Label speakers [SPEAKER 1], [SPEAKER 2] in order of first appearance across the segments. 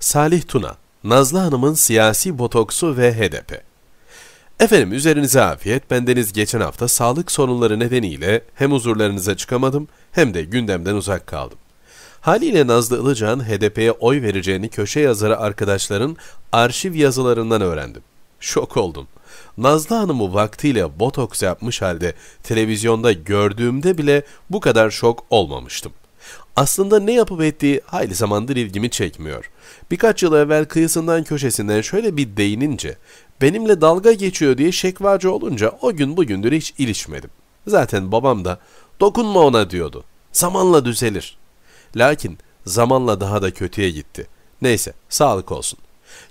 [SPEAKER 1] Salih Tuna, Nazlı Hanım'ın siyasi botoksu ve HDP. Efendim üzerinize afiyet. Bendeniz geçen hafta sağlık sorunları nedeniyle hem huzurlarınıza çıkamadım hem de gündemden uzak kaldım. Haliyle Nazlı Ilıcak'ın HDP'ye oy vereceğini köşe yazarı arkadaşların arşiv yazılarından öğrendim. Şok oldum. Nazlı Hanım'ı vaktiyle botoks yapmış halde televizyonda gördüğümde bile bu kadar şok olmamıştım. Aslında ne yapıp ettiği hayli zamandır ilgimi çekmiyor. Birkaç yıl evvel kıyısından köşesinden şöyle bir değinince, benimle dalga geçiyor diye şekvacı olunca o gün bugündür hiç ilişmedim. Zaten babam da dokunma ona diyordu. Zamanla düzelir. Lakin zamanla daha da kötüye gitti. Neyse sağlık olsun.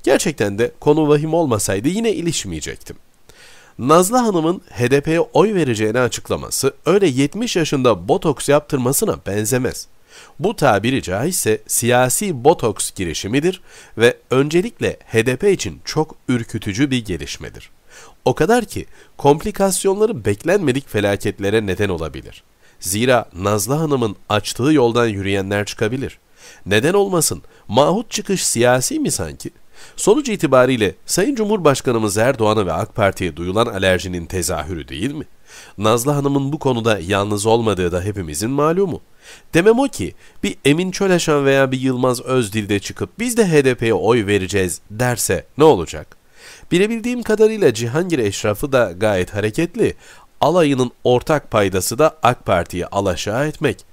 [SPEAKER 1] Gerçekten de konu vahim olmasaydı yine ilişmeyecektim. Nazlı Hanım'ın HDP'ye oy vereceğini açıklaması öyle 70 yaşında botoks yaptırmasına benzemez. Bu tabiri caizse siyasi botoks girişimidir ve öncelikle HDP için çok ürkütücü bir gelişmedir. O kadar ki komplikasyonları beklenmedik felaketlere neden olabilir. Zira Nazlı Hanım'ın açtığı yoldan yürüyenler çıkabilir. Neden olmasın? Mahut çıkış siyasi mi sanki? Sonuç itibariyle Sayın Cumhurbaşkanımız Erdoğan'a ve AK Parti'ye duyulan alerjinin tezahürü değil mi? Nazlı Hanım'ın bu konuda yalnız olmadığı da hepimizin malumu. Demem o ki bir Emin Çöleşan veya bir Yılmaz Özdil'de çıkıp biz de HDP'ye oy vereceğiz derse ne olacak? Bilebildiğim kadarıyla Cihangir eşrafı da gayet hareketli. Alayının ortak paydası da AK Parti'yi alaşağı etmek.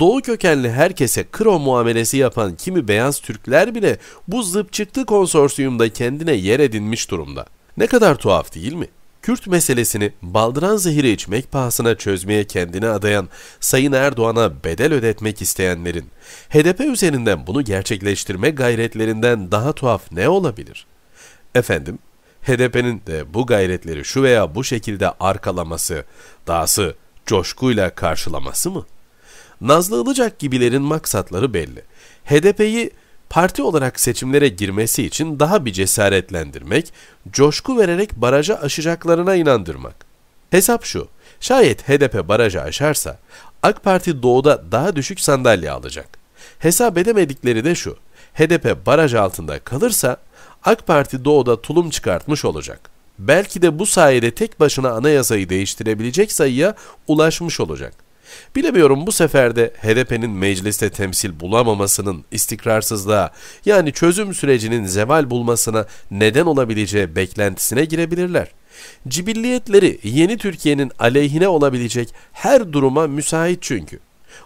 [SPEAKER 1] Doğu kökenli herkese kro muamelesi yapan kimi beyaz Türkler bile bu zıp çıktı konsorsiyumda kendine yer edinmiş durumda. Ne kadar tuhaf değil mi? Kürt meselesini baldıran zehiri içmek pahasına çözmeye kendini adayan Sayın Erdoğan'a bedel ödetmek isteyenlerin HDP üzerinden bunu gerçekleştirme gayretlerinden daha tuhaf ne olabilir? Efendim, HDP'nin de bu gayretleri şu veya bu şekilde arkalaması, dahası coşkuyla karşılaması mı? Nazlı Ilıcak gibilerin maksatları belli. HDP'yi parti olarak seçimlere girmesi için daha bir cesaretlendirmek, coşku vererek baraja aşacaklarına inandırmak. Hesap şu, şayet HDP barajı aşarsa AK Parti doğuda daha düşük sandalye alacak. Hesap edemedikleri de şu, HDP baraj altında kalırsa AK Parti doğuda tulum çıkartmış olacak. Belki de bu sayede tek başına anayasayı değiştirebilecek sayıya ulaşmış olacak. Bilemiyorum bu sefer de HDP'nin mecliste temsil bulamamasının istikrarsızlığa yani çözüm sürecinin zeval bulmasına neden olabileceği beklentisine girebilirler. Cibilliyetleri yeni Türkiye'nin aleyhine olabilecek her duruma müsait çünkü.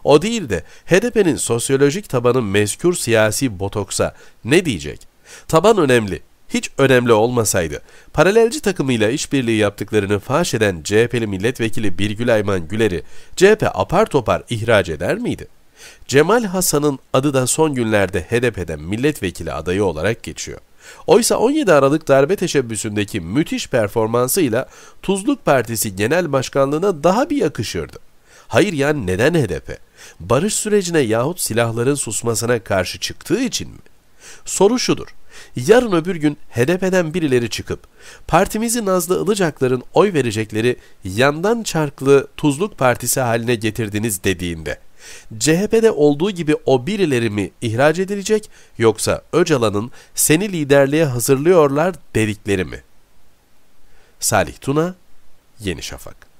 [SPEAKER 1] O değil de HDP'nin sosyolojik tabanı mezkur siyasi botoksa ne diyecek? Taban önemli hiç önemli olmasaydı, paralelci takımıyla işbirliği yaptıklarını faş eden CHP'li milletvekili Birgül Ayman Güler'i CHP apar topar ihraç eder miydi? Cemal Hasan'ın adı da son günlerde HDP'den milletvekili adayı olarak geçiyor. Oysa 17 Aralık darbe teşebbüsündeki müthiş performansıyla Tuzluk Partisi Genel Başkanlığı'na daha bir yakışırdı. Hayır yani neden HDP? Barış sürecine yahut silahların susmasına karşı çıktığı için mi? Soru şudur. Yarın öbür gün HDP'den birileri çıkıp partimizi Nazlı Ilıcakların oy verecekleri yandan çarklı tuzluk partisi haline getirdiniz dediğinde CHP'de olduğu gibi o birileri mi ihraç edilecek yoksa Öcalan'ın seni liderliğe hazırlıyorlar dedikleri mi? Salih Tuna, Yeni Şafak